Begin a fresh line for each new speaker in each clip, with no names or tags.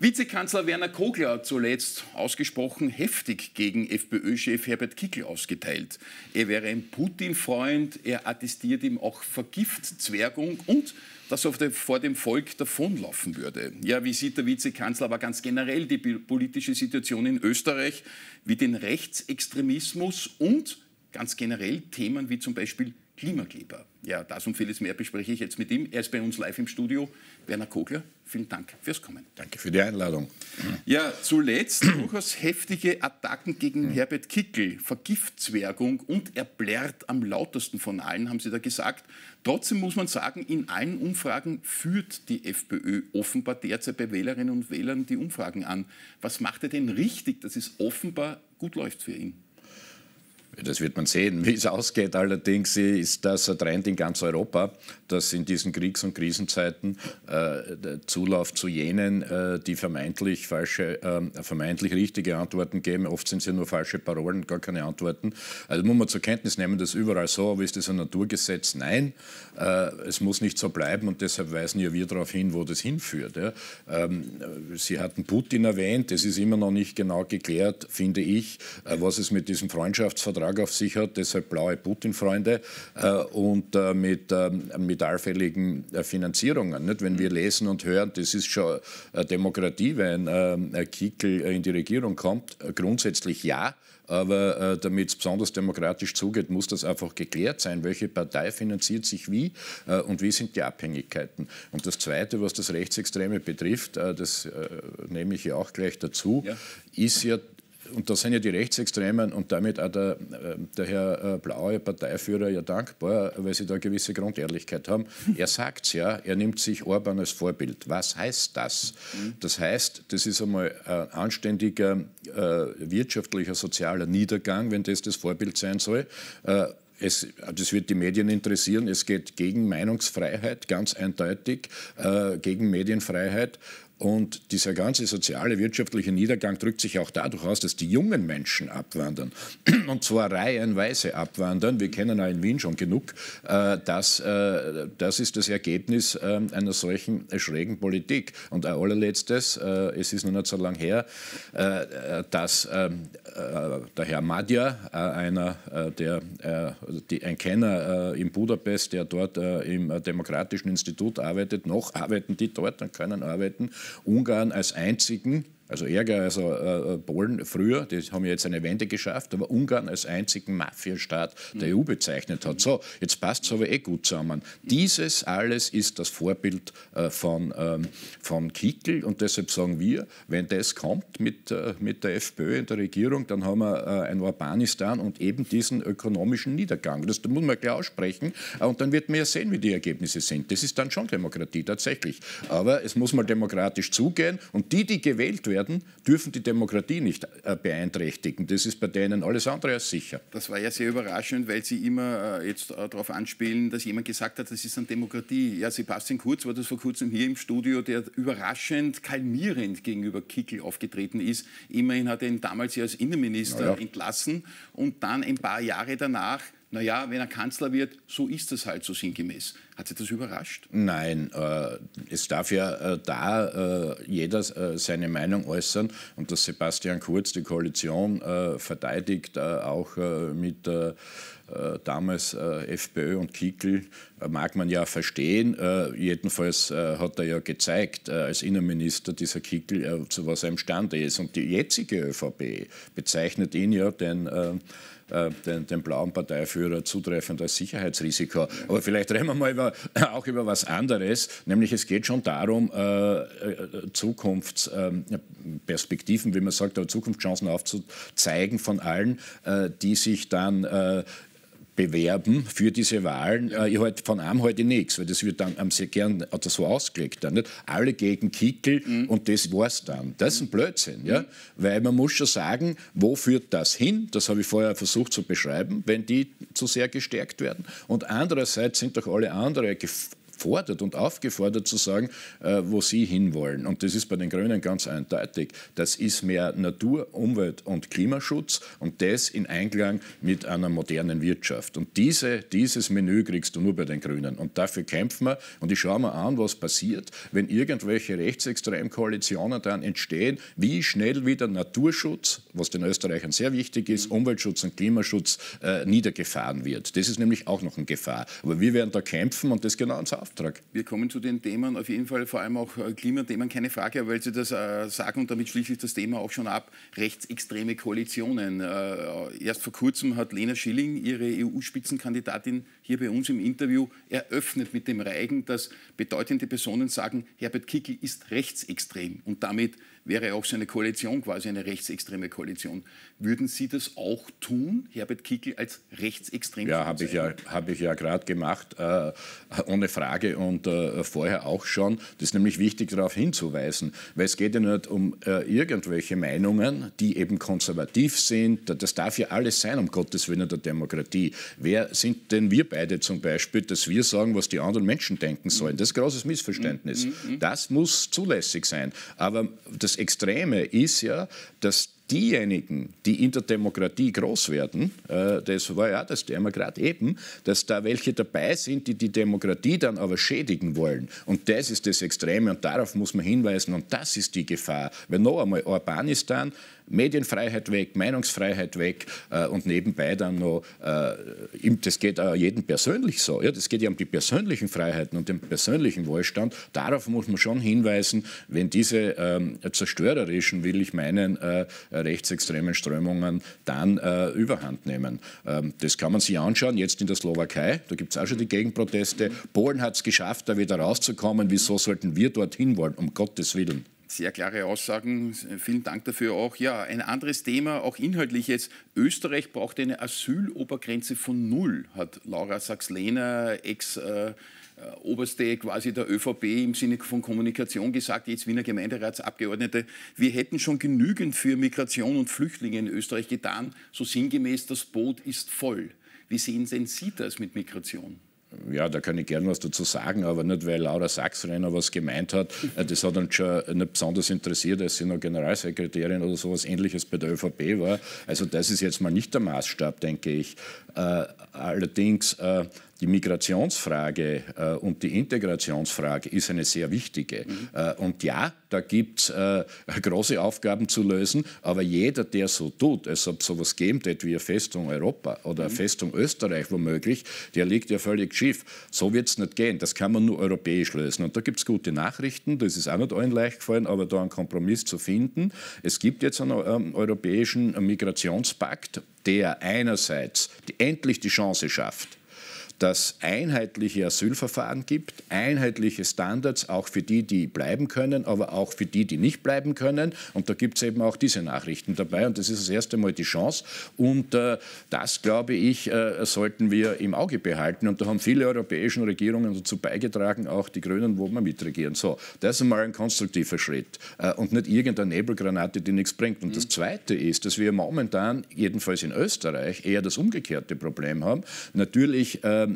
Vizekanzler Werner Kogler hat zuletzt ausgesprochen heftig gegen FPÖ-Chef Herbert Kickl ausgeteilt. Er wäre ein Putin-Freund, er attestiert ihm auch Vergiftzwergung und dass er vor dem Volk davonlaufen würde. Ja, wie sieht der Vizekanzler aber ganz generell die politische Situation in Österreich, wie den Rechtsextremismus und ganz generell Themen wie zum Beispiel Klimakleber. Ja, das und vieles mehr bespreche ich jetzt mit ihm. Er ist bei uns live im Studio. Werner Kogler, vielen Dank fürs Kommen. Danke
für die Einladung.
Ja, zuletzt durchaus heftige Attacken gegen mhm. Herbert Kickel, Vergiftzwergung und er blärt am lautesten von allen, haben Sie da gesagt. Trotzdem muss man sagen, in allen Umfragen führt die FPÖ offenbar derzeit bei Wählerinnen und Wählern die Umfragen an. Was macht er denn richtig, dass es offenbar
gut läuft für ihn? Das wird man sehen. Wie es ausgeht allerdings, ist das ein Trend in ganz Europa, dass in diesen Kriegs- und Krisenzeiten äh, Zulauf zu jenen, äh, die vermeintlich falsche, äh, vermeintlich richtige Antworten geben. Oft sind es ja nur falsche Parolen, gar keine Antworten. Also muss man zur Kenntnis nehmen, das ist überall so, aber ist das ein Naturgesetz? Nein, äh, es muss nicht so bleiben und deshalb weisen ja wir darauf hin, wo das hinführt. Ja. Ähm, Sie hatten Putin erwähnt, es ist immer noch nicht genau geklärt, finde ich, äh, was es mit diesem Freundschaftsvertrag auf sich hat, deshalb blaue Putin-Freunde äh, und äh, mit, ähm, mit allfälligen äh, Finanzierungen. Nicht? Wenn wir lesen und hören, das ist schon Demokratie, wenn ein ähm, Kickel in die Regierung kommt, grundsätzlich ja. Aber äh, damit es besonders demokratisch zugeht, muss das einfach geklärt sein. Welche Partei finanziert sich wie äh, und wie sind die Abhängigkeiten? Und das Zweite, was das Rechtsextreme betrifft, äh, das nehme ich ja auch gleich dazu, ja. ist ja und da sind ja die Rechtsextremen und damit auch der, äh, der Herr äh, Blaue, Parteiführer, ja dankbar, weil sie da gewisse Grundehrlichkeit haben. Er sagt es ja, er nimmt sich Orban als Vorbild. Was heißt das? Das heißt, das ist einmal ein anständiger äh, wirtschaftlicher, sozialer Niedergang, wenn das das Vorbild sein soll. Es, das wird die Medien interessieren. Es geht gegen Meinungsfreiheit, ganz eindeutig, äh, gegen Medienfreiheit. Und dieser ganze soziale, wirtschaftliche Niedergang drückt sich auch dadurch aus, dass die jungen Menschen abwandern. Und zwar reihenweise abwandern. Wir kennen auch in Wien schon genug. Äh, das, äh, das ist das Ergebnis ähm, einer solchen schrägen Politik. Und ein allerletztes, äh, es ist noch nicht so lange her, dass ähm, der Herr Madja, einer der, ein Kenner in Budapest, der dort im Demokratischen Institut arbeitet, noch arbeiten die dort und können arbeiten, Ungarn als einzigen also Ärger, also äh, äh, Polen früher, die haben ja jetzt eine Wende geschafft, aber Ungarn als einzigen Mafiastaat mhm. der EU bezeichnet hat. So, jetzt passt es aber eh gut zusammen. Dieses alles ist das Vorbild äh, von, ähm, von Kickel und deshalb sagen wir, wenn das kommt mit, mit der FPÖ in der Regierung, dann haben wir ein Urbanistan und eben diesen ökonomischen Niedergang. Das muss man klar aussprechen und dann wird man ja sehen, wie die Ergebnisse sind. Das ist dann schon Demokratie tatsächlich. Aber es muss mal demokratisch zugehen und die, die gewählt werden, werden, dürfen die Demokratie nicht äh, beeinträchtigen. Das ist bei denen alles andere als sicher. Das war
ja sehr überraschend, weil Sie immer äh, jetzt äh, darauf anspielen, dass jemand gesagt hat, das ist eine Demokratie. Ja, Sebastian Kurz war das vor kurzem hier im Studio, der überraschend kalmierend gegenüber Kickel aufgetreten ist. Immerhin hat er ihn damals ja als Innenminister ja. entlassen und dann ein paar Jahre danach naja, wenn er Kanzler wird, so ist das halt so sinngemäß. Hat Sie das überrascht?
Nein, äh, es darf ja äh, da äh, jeder äh, seine Meinung äußern und dass Sebastian Kurz die Koalition äh, verteidigt, äh, auch mit damals FPÖ und Kickel, mag man ja verstehen. jedenfalls hat er ja gezeigt, als Innenminister dieser Kickel, zu was er imstande ist. Und die jetzige ÖVP bezeichnet ihn ja den... Den, den, blauen Parteiführer zutreffend als Sicherheitsrisiko. Aber vielleicht reden wir mal über äh, auch über was anderes, nämlich es geht schon darum, äh, äh, Zukunftsperspektiven, wie man sagt, aber Zukunftschancen aufzuzeigen von allen, die sich dann bewerben für diese Wahlen, ja. Äh, halt von einem heute nichts, weil das wird dann am ähm, sehr gern so ausgelegt. Dann, nicht? Alle gegen Kickel mhm. und das war's dann. Das ist ein Blödsinn, ja? Mhm. weil man muss schon sagen, wo führt das hin? Das habe ich vorher versucht zu beschreiben, wenn die zu sehr gestärkt werden. Und andererseits sind doch alle anderen gefordert und aufgefordert zu sagen, äh, wo sie hinwollen. Und das ist bei den Grünen ganz eindeutig. Das ist mehr Natur, Umwelt und Klimaschutz und das in Einklang mit einer modernen Wirtschaft. Und diese, dieses Menü kriegst du nur bei den Grünen. Und dafür kämpfen wir. Und ich schaue mir an, was passiert, wenn irgendwelche rechtsextremen Koalitionen dann entstehen, wie schnell wieder Naturschutz was den Österreichern sehr wichtig ist, Umweltschutz und Klimaschutz, äh, niedergefahren wird. Das ist nämlich auch noch eine Gefahr. Aber wir werden da kämpfen und das ist genau unser Auftrag.
Wir kommen zu den Themen, auf jeden Fall vor allem auch äh, Klimathemen, keine Frage, weil Sie das äh, sagen und damit schließe ich das Thema auch schon ab. Rechtsextreme Koalitionen. Äh, erst vor kurzem hat Lena Schilling, ihre EU-Spitzenkandidatin, hier bei uns im Interview eröffnet mit dem Reigen, dass bedeutende Personen sagen, Herbert Kickl ist rechtsextrem und damit wäre auch seine Koalition quasi eine rechtsextreme Koalition. Würden Sie das auch tun, Herbert Kickl als rechtsextrem? Ja, habe ich
ja, hab ja gerade gemacht, äh, ohne Frage und äh, vorher auch schon. Das ist nämlich wichtig, darauf hinzuweisen, weil es geht ja nicht um äh, irgendwelche Meinungen, die eben konservativ sind. Das darf ja alles sein, um Gottes Willen der Demokratie. Wer sind denn wir beide? beide zum Beispiel, dass wir sagen, was die anderen Menschen denken sollen. Das ist ein großes Missverständnis. Mhm, mhm, mhm. Das muss zulässig sein. Aber das Extreme ist ja, dass diejenigen, die in der Demokratie groß werden, äh, das war ja das Thema gerade eben, dass da welche dabei sind, die die Demokratie dann aber schädigen wollen. Und das ist das Extreme und darauf muss man hinweisen und das ist die Gefahr. Weil noch einmal, Urbanistan, Medienfreiheit weg, Meinungsfreiheit weg äh, und nebenbei dann noch, äh, das geht auch jedem persönlich so, ja, das geht ja um die persönlichen Freiheiten und den persönlichen Wohlstand. Darauf muss man schon hinweisen, wenn diese ähm, zerstörerischen, will ich meinen, äh, äh rechtsextremen Strömungen dann äh, überhand nehmen. Ähm, das kann man sich anschauen, jetzt in der Slowakei, da gibt es auch schon die Gegenproteste. Polen hat es geschafft, da wieder rauszukommen. Wieso sollten wir dorthin wollen, um Gottes Willen?
Sehr klare Aussagen. Vielen Dank dafür auch. Ja, ein anderes Thema, auch inhaltlich jetzt. Österreich braucht eine Asylobergrenze von null, hat Laura Sachs-Lehner, ex- äh, äh, oberste quasi der ÖVP im Sinne von Kommunikation gesagt, jetzt Wiener Gemeinderatsabgeordnete, wir hätten schon genügend für Migration und Flüchtlinge in Österreich getan, so sinngemäß, das Boot ist voll. Wie sehen denn Sie das mit Migration?
ja, da kann ich gern was dazu sagen, aber nicht, weil Laura Sachsrenner was gemeint hat. Äh, das hat uns schon nicht besonders interessiert, als sie noch Generalsekretärin oder sowas ähnliches bei der ÖVP war. Also das ist jetzt mal nicht der Maßstab, denke ich. Äh, allerdings äh, die Migrationsfrage äh, und die Integrationsfrage ist eine sehr wichtige. Mhm. Äh, und ja, da gibt es äh, große Aufgaben zu lösen, aber jeder, der so tut, es ob sowas geben wird wie eine Festung Europa oder mhm. eine Festung Österreich womöglich, der liegt ja völlig schief. So wird es nicht gehen. Das kann man nur europäisch lösen. Und da gibt es gute Nachrichten, das ist auch nicht allen leicht gefallen, aber da einen Kompromiss zu finden. Es gibt jetzt einen ähm, europäischen Migrationspakt, der einerseits endlich die Chance schafft, dass einheitliche Asylverfahren gibt, einheitliche Standards auch für die, die bleiben können, aber auch für die, die nicht bleiben können. Und da gibt es eben auch diese Nachrichten dabei. Und das ist das erste Mal die Chance. Und äh, das, glaube ich, äh, sollten wir im Auge behalten. Und da haben viele europäische Regierungen dazu beigetragen, auch die Grünen, wo wir mitregieren. So, das ist einmal ein konstruktiver Schritt äh, und nicht irgendeine Nebelgranate, die nichts bringt. Und mhm. das Zweite ist, dass wir momentan, jedenfalls in Österreich, eher das umgekehrte Problem haben. Natürlich äh,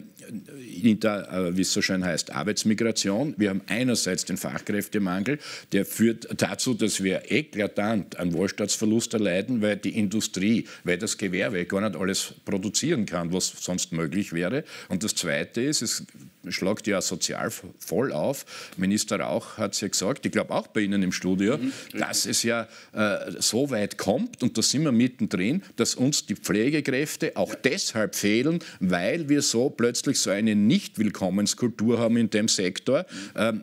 in der, äh, wie es so schön heißt, Arbeitsmigration. Wir haben einerseits den Fachkräftemangel, der führt dazu, dass wir eklatant einen Wohlstandsverlust erleiden, weil die Industrie, weil das Gewerbe gar nicht alles produzieren kann, was sonst möglich wäre. Und das Zweite ist, es schlagt ja sozial voll auf. Minister Rauch hat es ja gesagt, ich glaube auch bei Ihnen im Studio, mhm. dass es ja äh, so weit kommt, und da sind wir mittendrin, dass uns die Pflegekräfte auch ja. deshalb fehlen, weil wir so plötzlich so eine Nicht-Willkommenskultur haben in dem Sektor. Ähm,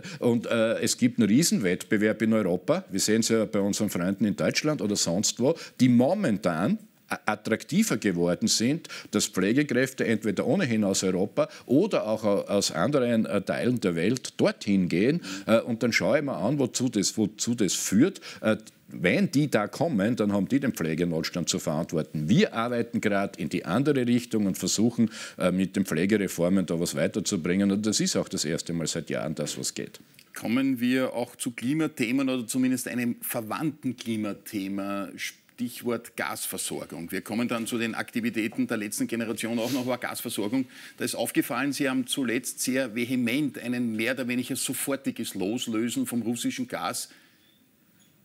und äh, es gibt einen Riesenwettbewerb in Europa. Wir sehen es ja bei unseren Freunden in Deutschland oder sonst wo, die momentan attraktiver geworden sind, dass Pflegekräfte entweder ohnehin aus Europa oder auch aus anderen äh, Teilen der Welt dorthin gehen. Äh, und dann schaue ich mir an, wozu das, wozu das führt. Äh, wenn die da kommen, dann haben die den Pflegenotstand zu verantworten. Wir arbeiten gerade in die andere Richtung und versuchen äh, mit den Pflegereformen da was weiterzubringen. Und das ist auch das erste Mal seit Jahren das, was geht.
Kommen wir auch zu Klimathemen oder zumindest einem verwandten Klimathema. Stichwort Gasversorgung. Wir kommen dann zu den Aktivitäten der letzten Generation auch noch, war Gasversorgung. Da ist aufgefallen, Sie haben zuletzt sehr vehement einen mehr oder weniger sofortiges Loslösen vom russischen Gas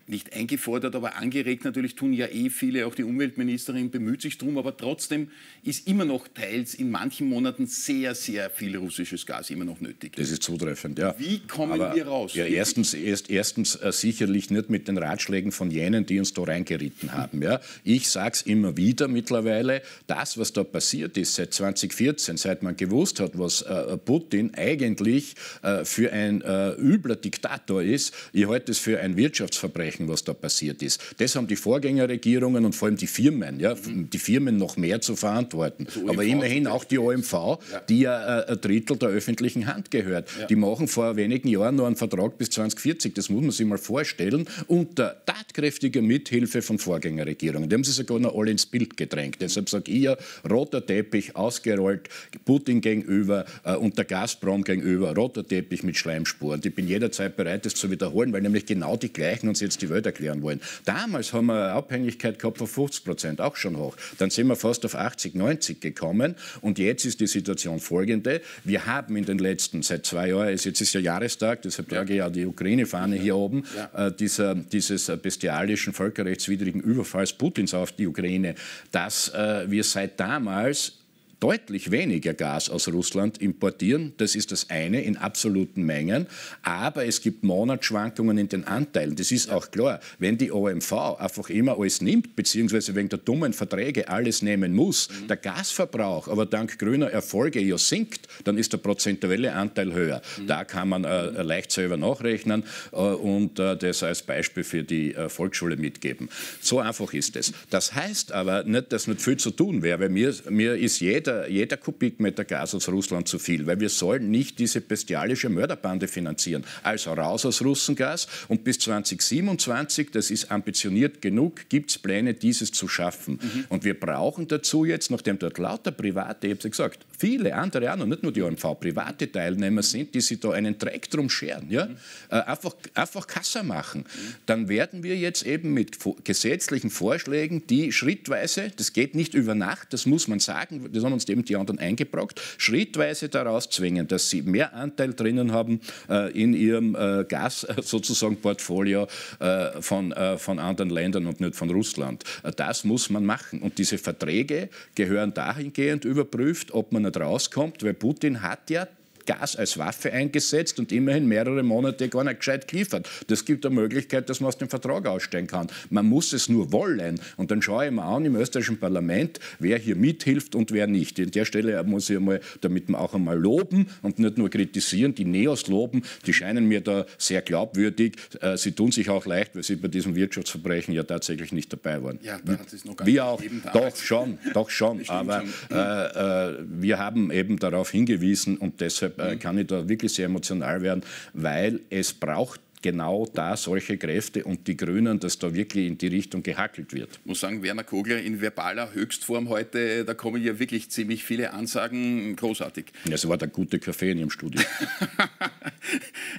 nicht eingefordert, aber angeregt natürlich tun ja eh viele, auch die Umweltministerin bemüht sich drum, aber trotzdem ist immer noch teils in manchen Monaten sehr,
sehr viel russisches Gas immer noch nötig. Das ist zutreffend, ja. Wie kommen aber, wir raus? Ja, erstens, erst, erstens äh, sicherlich nicht mit den Ratschlägen von jenen, die uns da reingeritten haben. Ja. Ich sage es immer wieder mittlerweile, das, was da passiert ist seit 2014, seit man gewusst hat, was äh, Putin eigentlich äh, für ein äh, übler Diktator ist, ich halte es für ein Wirtschaftsverbrechen ansprechen, was da passiert ist. Das haben die Vorgängerregierungen und vor allem die Firmen, ja, mhm. die Firmen noch mehr zu verantworten. Also Aber immerhin auch die OMV, ja. die ja äh, ein Drittel der öffentlichen Hand gehört. Ja. Die machen vor wenigen Jahren noch einen Vertrag bis 2040, das muss man sich mal vorstellen, unter tatkräftiger Mithilfe von Vorgängerregierungen. Die haben sie sogar noch alle ins Bild gedrängt. Deshalb sage ich ja, roter Teppich ausgerollt, Putin gegenüber äh, und der Gazprom gegenüber, roter Teppich mit Schleimspuren. Ich bin jederzeit bereit, das zu wiederholen, weil nämlich genau die gleichen uns jetzt die die Welt erklären wollen. Damals haben wir eine Abhängigkeit gehabt von 50 Prozent, auch schon hoch. Dann sind wir fast auf 80, 90 gekommen. Und jetzt ist die Situation folgende. Wir haben in den letzten, seit zwei Jahren, jetzt ist ja Jahrestag, deshalb trage ich ja die Ukraine-Fahne ja. hier oben, ja. äh, dieser, dieses bestialischen, völkerrechtswidrigen Überfalls Putins auf die Ukraine, dass äh, wir seit damals deutlich weniger Gas aus Russland importieren. Das ist das eine in absoluten Mengen. Aber es gibt Monatsschwankungen in den Anteilen. Das ist auch klar. Wenn die OMV einfach immer alles nimmt, beziehungsweise wegen der dummen Verträge alles nehmen muss, mhm. der Gasverbrauch aber dank grüner Erfolge ja sinkt, dann ist der prozentuelle Anteil höher. Mhm. Da kann man äh, leicht selber nachrechnen äh, und äh, das als Beispiel für die äh, Volksschule mitgeben. So einfach ist es. Das. das heißt aber nicht, dass nicht viel zu tun wäre, weil mir, mir ist jeder jeder, jeder Kubikmeter Gas aus Russland zu viel, weil wir sollen nicht diese bestialische Mörderbande finanzieren. Also raus aus Russengas und bis 2027, das ist ambitioniert genug, gibt es Pläne, dieses zu schaffen. Mhm. Und wir brauchen dazu jetzt, nachdem dort lauter Private, ich habe es ja gesagt, viele andere auch noch, nicht nur die OMV, private Teilnehmer sind, die sich da einen Dreck drum scheren, ja? Mhm. Äh, einfach, einfach Kassa machen, mhm. dann werden wir jetzt eben mit gesetzlichen Vorschlägen, die schrittweise, das geht nicht über Nacht, das muss man sagen, das haben wir und eben die anderen eingebrockt, schrittweise daraus zwingen, dass sie mehr Anteil drinnen haben äh, in ihrem äh, Gas äh, sozusagen Portfolio äh, von, äh, von anderen Ländern und nicht von Russland. Äh, das muss man machen. Und diese Verträge gehören dahingehend überprüft, ob man nicht rauskommt, weil Putin hat ja Gas als Waffe eingesetzt und immerhin mehrere Monate gar nicht gescheit geliefert. Das gibt eine Möglichkeit, dass man aus dem Vertrag aussteigen kann. Man muss es nur wollen. Und dann schaue ich mir an im österreichischen Parlament, wer hier mithilft und wer nicht. An der Stelle muss ich einmal, damit man auch einmal loben und nicht nur kritisieren, die Neos loben, die scheinen mir da sehr glaubwürdig. Äh, sie tun sich auch leicht, weil sie bei diesem Wirtschaftsverbrechen ja tatsächlich nicht dabei waren. Ja, da hat es noch gar wir auch, doch schon, doch schon. Aber schon. Äh, äh, wir haben eben darauf hingewiesen und deshalb äh, mhm. kann ich da wirklich sehr emotional werden, weil es braucht genau da solche Kräfte und die Grünen, dass da wirklich in die Richtung gehackelt wird. Ich muss sagen, Werner Kogler
in verbaler Höchstform heute, da kommen ja wirklich ziemlich viele Ansagen, großartig.
Es war der gute Kaffee in Ihrem Studio.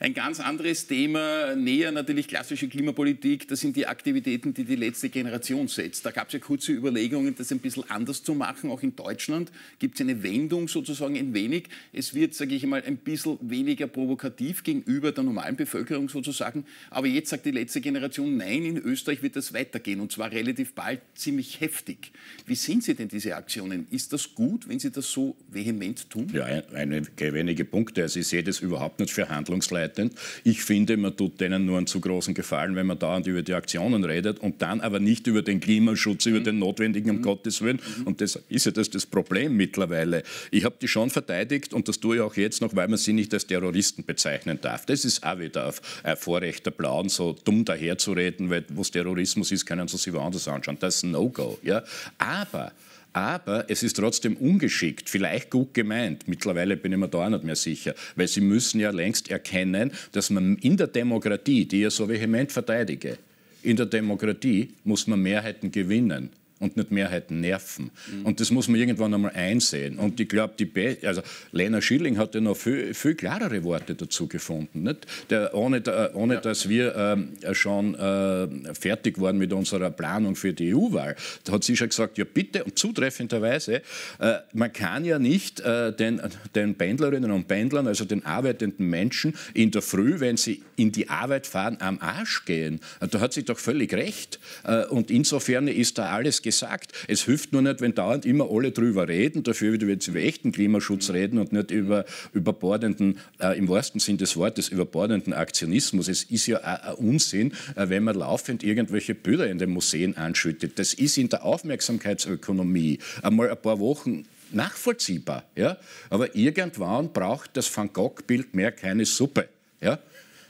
Ein ganz anderes Thema, näher natürlich klassische Klimapolitik, das sind die Aktivitäten, die die letzte Generation setzt. Da gab es ja kurze Überlegungen, das ein bisschen anders zu machen. Auch in Deutschland gibt es eine Wendung sozusagen ein wenig. Es wird, sage ich mal, ein bisschen weniger provokativ gegenüber der normalen Bevölkerung sozusagen zu sagen. Aber jetzt sagt die letzte Generation, nein, in Österreich wird das weitergehen und zwar relativ bald ziemlich heftig. Wie sehen Sie denn diese Aktionen? Ist das gut, wenn Sie das so vehement tun?
Ja, einige wenige Punkte. Also ich sehe das überhaupt nicht für handlungsleitend. Ich finde, man tut denen nur einen zu großen Gefallen, wenn man dauernd über die Aktionen redet und dann aber nicht über den Klimaschutz, über mhm. den notwendigen, um mhm. Gottes Willen. Mhm. Und das ist ja das, das Problem mittlerweile. Ich habe die schon verteidigt und das tue ich auch jetzt noch, weil man sie nicht als Terroristen bezeichnen darf. Das ist auch wieder auf, vorrechter Blauen so dumm daherzureden, weil was Terrorismus ist, können sie sich woanders anschauen. Das ist ein No-Go. Ja? Aber aber es ist trotzdem ungeschickt, vielleicht gut gemeint. Mittlerweile bin ich mir da auch nicht mehr sicher, weil sie müssen ja längst erkennen, dass man in der Demokratie, die ich ja so vehement verteidige, in der Demokratie muss man Mehrheiten gewinnen und nicht Mehrheiten nerven. Mhm. Und das muss man irgendwann einmal einsehen. Und ich glaube, die Be also Lena Schilling hat ja noch viel, viel klarere Worte dazu gefunden. Nicht? Der, ohne, ohne ja. dass wir ähm, schon äh, fertig waren mit unserer Planung für die EU-Wahl, da hat sie schon gesagt, ja bitte, und zutreffenderweise, äh, man kann ja nicht äh, den, den Pendlerinnen und Pendlern, also den arbeitenden Menschen, in der Früh, wenn sie in die Arbeit fahren, am Arsch gehen. Da hat sie doch völlig recht. Äh, und insofern ist da alles gesagt. Es hilft nur nicht, wenn dauernd immer alle drüber reden, dafür wieder jetzt über echten Klimaschutz reden und nicht über überbordenden, äh, im wahrsten Sinn des Wortes, überbordenden Aktionismus. Es ist ja auch ein Unsinn, äh, wenn man laufend irgendwelche Bilder in den Museen anschüttet. Das ist in der Aufmerksamkeitsökonomie einmal ein paar Wochen nachvollziehbar. Ja? Aber irgendwann braucht das Van Gogh-Bild mehr keine Suppe. Ja?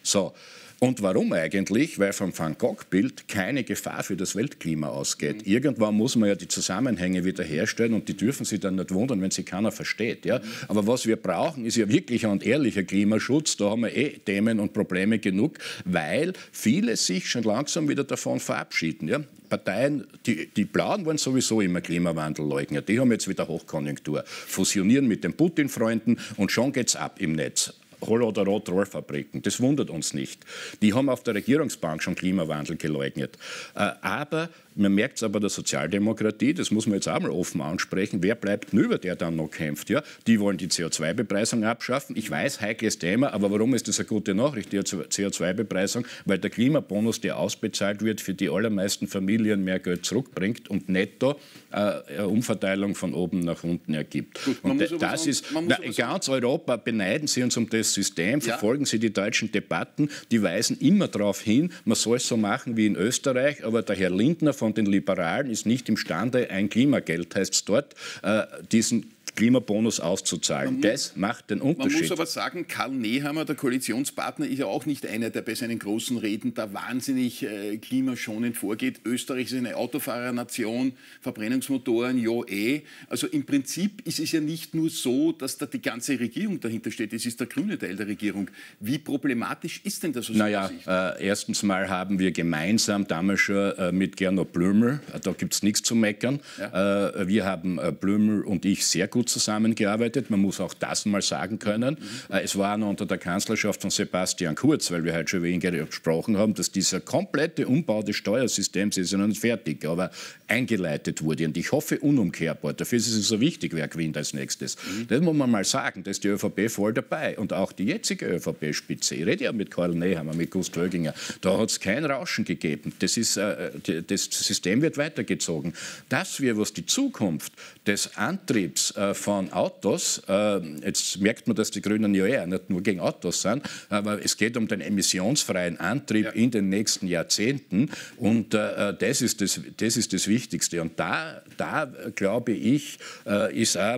So, und warum eigentlich? Weil vom Van Gogh-Bild keine Gefahr für das Weltklima ausgeht. Mhm. Irgendwann muss man ja die Zusammenhänge wiederherstellen und die dürfen Sie dann nicht wundern, wenn sie keiner versteht. Ja? Aber was wir brauchen, ist ja wirklicher und ehrlicher Klimaschutz. Da haben wir eh Themen und Probleme genug, weil viele sich schon langsam wieder davon verabschieden. Ja? Parteien, die, die Blauen wollen sowieso immer Klimawandelleugner, die haben jetzt wieder Hochkonjunktur, fusionieren mit den Putin-Freunden und schon geht's ab im Netz. Holler- oder Rotrollfabriken. Das wundert uns nicht. Die haben auf der Regierungsbank schon Klimawandel geleugnet. Äh, aber man merkt es aber der Sozialdemokratie, das muss man jetzt auch mal offen ansprechen, wer bleibt über der dann noch kämpft? Ja? Die wollen die CO2-Bepreisung abschaffen. Ich weiß, heikles Thema, aber warum ist das eine gute Nachricht, die CO2-Bepreisung? Weil der Klimabonus, der ausbezahlt wird, für die allermeisten Familien mehr Geld zurückbringt und netto äh, Umverteilung von oben nach unten ergibt. Gut, und das ist, na, ganz Europa beneiden Sie uns um das System, verfolgen ja. Sie die deutschen Debatten, die weisen immer darauf hin, man soll es so machen wie in Österreich, aber der Herr Lindner von von den Liberalen ist nicht imstande, ein Klimageld heißt es dort, äh, diesen Klimabonus auszuzahlen. Muss, das macht den Unterschied. Man muss
aber sagen, Karl Nehammer, der Koalitionspartner, ist ja auch nicht einer, der bei seinen großen Reden da wahnsinnig äh, klimaschonend vorgeht. Österreich ist eine Autofahrernation, Verbrennungsmotoren, ja eh. Also im Prinzip ist es ja nicht nur so, dass da die ganze Regierung dahinter steht. Es ist der grüne Teil der Regierung. Wie problematisch ist denn das aus Naja,
äh, erstens mal haben wir gemeinsam damals schon äh, mit Gernot Blümel, äh, da gibt es nichts zu meckern. Ja. Äh, wir haben äh, Blümel und ich sehr gut zusammengearbeitet. Man muss auch das mal sagen können. Mhm. Es noch unter der Kanzlerschaft von Sebastian Kurz, weil wir heute schon über ihn gesprochen haben, dass dieser komplette Umbau des Steuersystems ist ja noch nicht fertig, aber eingeleitet wurde. Und ich hoffe unumkehrbar. Dafür ist es so wichtig, wer gewinnt als nächstes. Mhm. Das muss man mal sagen. Da ist die ÖVP voll dabei. Und auch die jetzige ÖVP-Spitze. Ich rede ja mit Karl Nehammer, mit Gust Wöginger. Da hat es kein Rauschen gegeben. Das, ist, äh, das System wird weitergezogen. Dass wir, was die Zukunft des Antriebs äh, von Autos, ähm, jetzt merkt man, dass die Grünen ja eher nicht nur gegen Autos sind, aber es geht um den emissionsfreien Antrieb ja. in den nächsten Jahrzehnten und äh, äh, das, ist das, das ist das Wichtigste. Und da, da glaube ich, äh, ist auch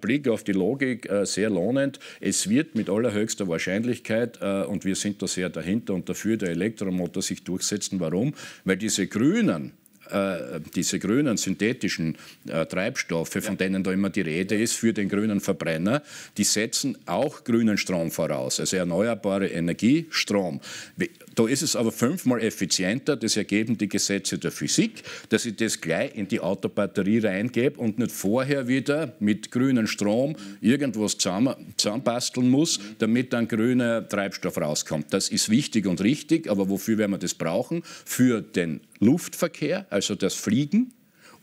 Blick auf die Logik sehr lohnend. Es wird mit allerhöchster Wahrscheinlichkeit, und wir sind da sehr dahinter und dafür, der Elektromotor sich durchsetzen. Warum? Weil diese Grünen, äh, diese grünen synthetischen äh, Treibstoffe, von ja. denen da immer die Rede ist, für den grünen Verbrenner, die setzen auch grünen Strom voraus, also erneuerbare Energie, Strom. Da ist es aber fünfmal effizienter, das ergeben die Gesetze der Physik, dass ich das gleich in die Autobatterie reingebe und nicht vorher wieder mit grünem Strom irgendwas zusammen, zusammenbasteln muss, damit dann grüner Treibstoff rauskommt. Das ist wichtig und richtig, aber wofür werden wir das brauchen? Für den Luftverkehr, also das Fliegen,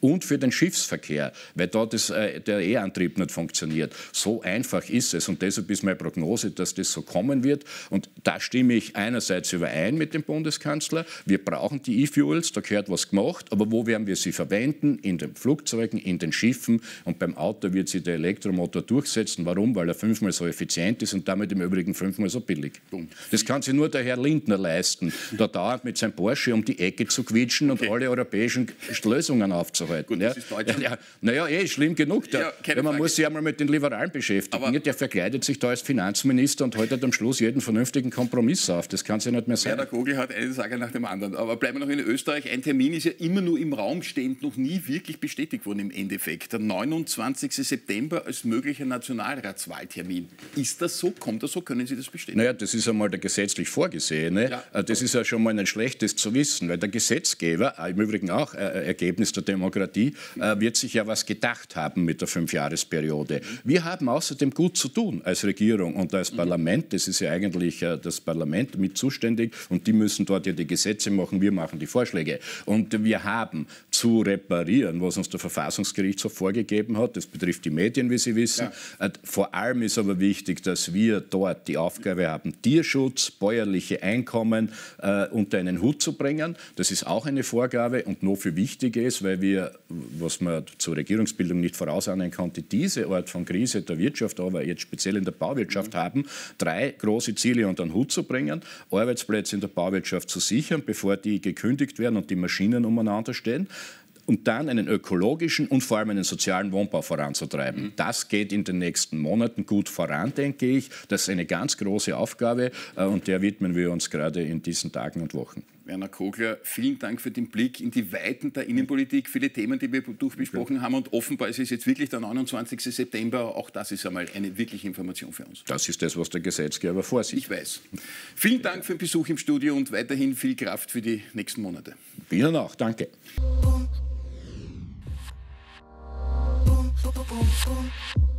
und für den Schiffsverkehr, weil dort ist, äh, der E-Antrieb nicht funktioniert. So einfach ist es und deshalb ist meine Prognose, dass das so kommen wird und da stimme ich einerseits überein mit dem Bundeskanzler, wir brauchen die E-Fuels, da gehört was gemacht, aber wo werden wir sie verwenden? In den Flugzeugen, in den Schiffen und beim Auto wird sich der Elektromotor durchsetzen. Warum? Weil er fünfmal so effizient ist und damit im Übrigen fünfmal so billig. Das kann sich nur der Herr Lindner leisten, da dauernd mit seinem Porsche um die Ecke zu quietschen und alle europäischen Lösungen aufzunehmen auszuhalten. Gut, ja. ja, naja, eh, schlimm genug. Da, ja, man Frage. muss sich einmal mit den Liberalen beschäftigen. Aber der verkleidet sich da als Finanzminister und haltet am Schluss jeden vernünftigen Kompromiss auf. Das kann es ja nicht mehr sein. Ja, der Kogel hat
eine Sache nach dem anderen. Aber bleiben wir noch in Österreich. Ein Termin ist ja immer nur im Raum stehend, noch nie wirklich bestätigt worden im Endeffekt. Der 29. September als möglicher Nationalratswahltermin. Ist das so? Kommt das so? Können Sie das bestätigen? Naja,
das ist einmal der gesetzlich vorgesehene. Ja. Äh, das ist ja schon mal ein schlechtes zu wissen, weil der Gesetzgeber, äh, im Übrigen auch äh, äh Ergebnis der Demokratie, Demokratie, äh, wird sich ja was gedacht haben mit der Fünfjahresperiode. Wir haben außerdem gut zu tun als Regierung und als mhm. Parlament. Das ist ja eigentlich äh, das Parlament mit zuständig und die müssen dort ja die Gesetze machen, wir machen die Vorschläge. Und wir haben zu reparieren, was uns der Verfassungsgerichtshof vorgegeben hat. Das betrifft die Medien, wie Sie wissen. Ja. Äh, vor allem ist aber wichtig, dass wir dort die Aufgabe haben, Tierschutz, bäuerliche Einkommen äh, unter einen Hut zu bringen. Das ist auch eine Vorgabe und noch viel wichtiger ist, weil wir was man zur Regierungsbildung nicht vorausahnen konnte, diese Art von Krise der Wirtschaft, aber jetzt speziell in der Bauwirtschaft mhm. haben, drei große Ziele unter den Hut zu bringen, Arbeitsplätze in der Bauwirtschaft zu sichern, bevor die gekündigt werden und die Maschinen umeinander stehen und dann einen ökologischen und vor allem einen sozialen Wohnbau voranzutreiben. Mhm. Das geht in den nächsten Monaten gut voran, denke ich. Das ist eine ganz große Aufgabe äh, und der widmen wir uns gerade in diesen Tagen und Wochen.
Werner Kogler, vielen Dank für den Blick in die Weiten der Innenpolitik, viele Themen, die wir durchbesprochen haben. Und offenbar ist es jetzt wirklich der 29. September. Auch das ist einmal eine wirkliche Information für uns.
Das ist das, was der Gesetzgeber vorsieht. Ich weiß.
Vielen Dank für den Besuch im Studio und weiterhin viel Kraft für die nächsten Monate. Ihnen auch. Danke.
Boom, boom, boom, boom.